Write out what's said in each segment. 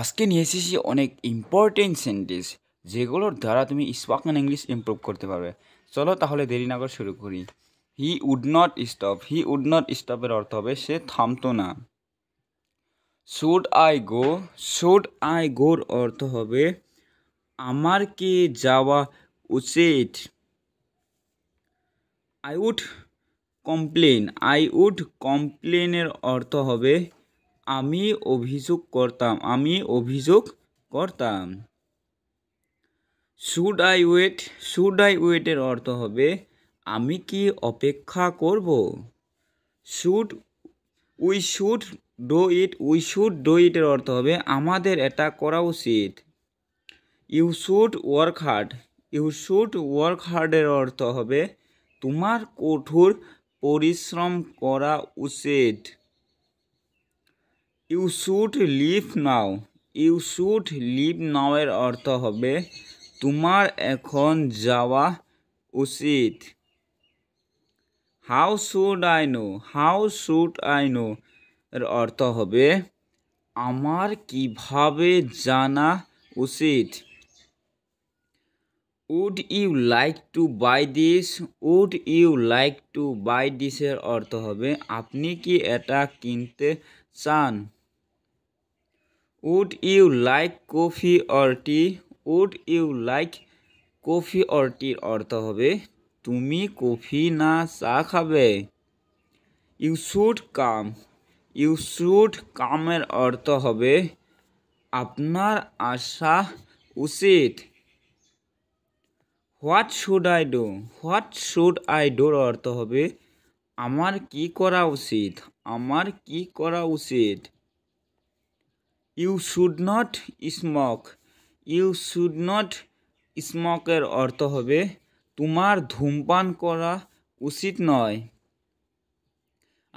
আজকে নিয়ে এসেছি অনেক ইম্পর্টেন্ট সেন্টেন্স যেগুলোর দ্বারা তুমি স্পোকেন ইংলিশ ইম্প্রুভ করতে পারবে চলো তাহলে দেরি না করে শুরু করি he would not stop he would not স্টপের অর্থ হবে সে থামতো না should I go should I গোর অর্থ হবে আমার কে যাওয়া উচিত I would complain I would কমপ্লেনের অর্থ হবে আমি অভিযোগ করতাম আমি অভিযোগ করতাম should I wait should I ওয়েটের অর্থ হবে আমি কি অপেক্ষা করব should we should do it we should do ইটের অর্থ হবে আমাদের এটা করা উচিত you should work hard you should work হার্ডের অর্থ হবে তোমার কঠোর পরিশ্রম করা উচিত you should leave now you should leave নাওয়ের অর্থ হবে তোমার এখন যাওয়া উচিত how should I know how should I know এর অর্থ হবে আমার কিভাবে জানা উচিত would you like to buy this would you like to buy দিসের অর্থ হবে আপনি কি এটা কিনতে চান would you like coffee or tea would you like coffee or টির অর্থ হবে তুমি কফি না চা খাবে you should come you should কামের অর্থ হবে আপনার আশা উচিত what should I do what should I ডোর অর্থ হবে আমার কি করা উচিত আমার কি করা উচিত you should not smoke you should not স্মকের অর্থ হবে তোমার ধূমপান করা উচিত নয়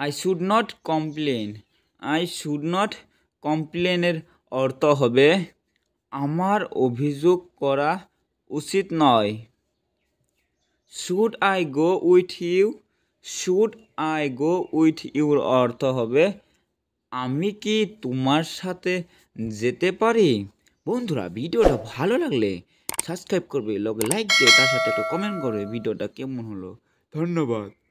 I should not complain I should not কমপ্লেনের অর্থ হবে আমার অভিযোগ করা উচিত নয় should I go with you should I go with ইউর অর্থ হবে আমি কি তোমার সাথে যেতে পারি বন্ধুরা ভিডিওটা ভালো লাগলে সাবস্ক্রাইব করবে লগে লাইক দিয়ে তার সাথে একটা কমেন্ট করবে ভিডিওটা কেমন হলো ধন্যবাদ